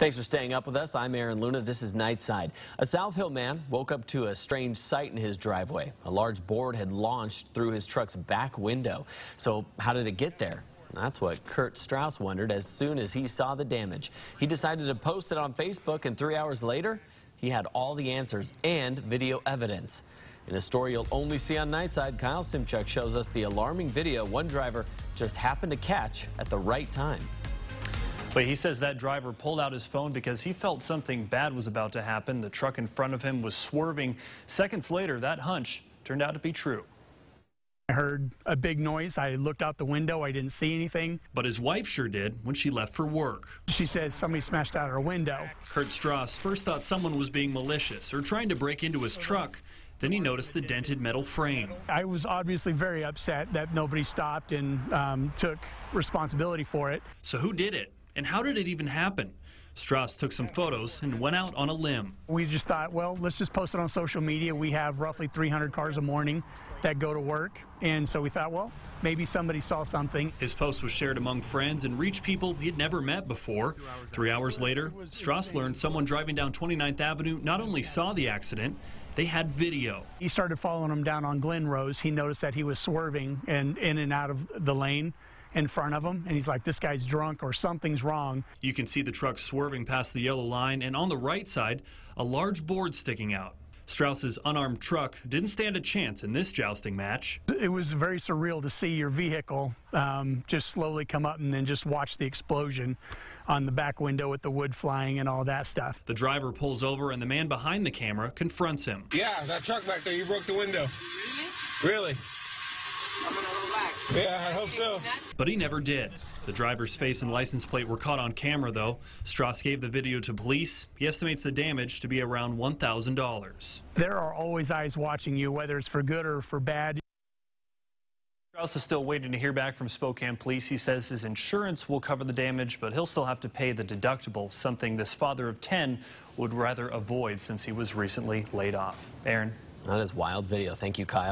Thanks for staying up with us. I'm Aaron Luna. This is Nightside. A South Hill man woke up to a strange sight in his driveway. A large board had launched through his truck's back window. So how did it get there? That's what Kurt Strauss wondered as soon as he saw the damage. He decided to post it on Facebook, and three hours later, he had all the answers and video evidence. In a story you'll only see on Nightside, Kyle Simchuk shows us the alarming video one driver just happened to catch at the right time. But he says that driver pulled out his phone because he felt something bad was about to happen. The truck in front of him was swerving. Seconds later, that hunch turned out to be true. I heard a big noise. I looked out the window. I didn't see anything. But his wife sure did when she left for work. She says somebody smashed out her window. Kurt Strauss first thought someone was being malicious or trying to break into his truck. Then he noticed the dented metal frame. I was obviously very upset that nobody stopped and um, took responsibility for it. So who did it? And how did it even happen? Strauss took some photos and went out on a limb. We just thought, well, let's just post it on social media. We have roughly 300 cars a morning that go to work. And so we thought, well, maybe somebody saw something. His post was shared among friends and reached people he'd never met before. Three hours later, Strauss learned someone driving down 29th Avenue not only saw the accident, they had video. He started following him down on Glen Rose. He noticed that he was swerving and in and out of the lane in front of him, and he's like, this guy's drunk or something's wrong. You can see the truck swerving past the yellow line, and on the right side, a large board sticking out. Strauss's unarmed truck didn't stand a chance in this jousting match. It was very surreal to see your vehicle um, just slowly come up and then just watch the explosion on the back window with the wood flying and all that stuff. The driver pulls over and the man behind the camera confronts him. Yeah, that truck back there, you broke the window. Really? Really. Yeah, I hope so. But he never did. The driver's face and license plate were caught on camera, though. Strauss gave the video to police. He estimates the damage to be around $1,000. There are always eyes watching you, whether it's for good or for bad. Strauss is still waiting to hear back from Spokane police. He says his insurance will cover the damage, but he'll still have to pay the deductible, something this father of 10 would rather avoid since he was recently laid off. Aaron. That is wild video. Thank you, Kyle.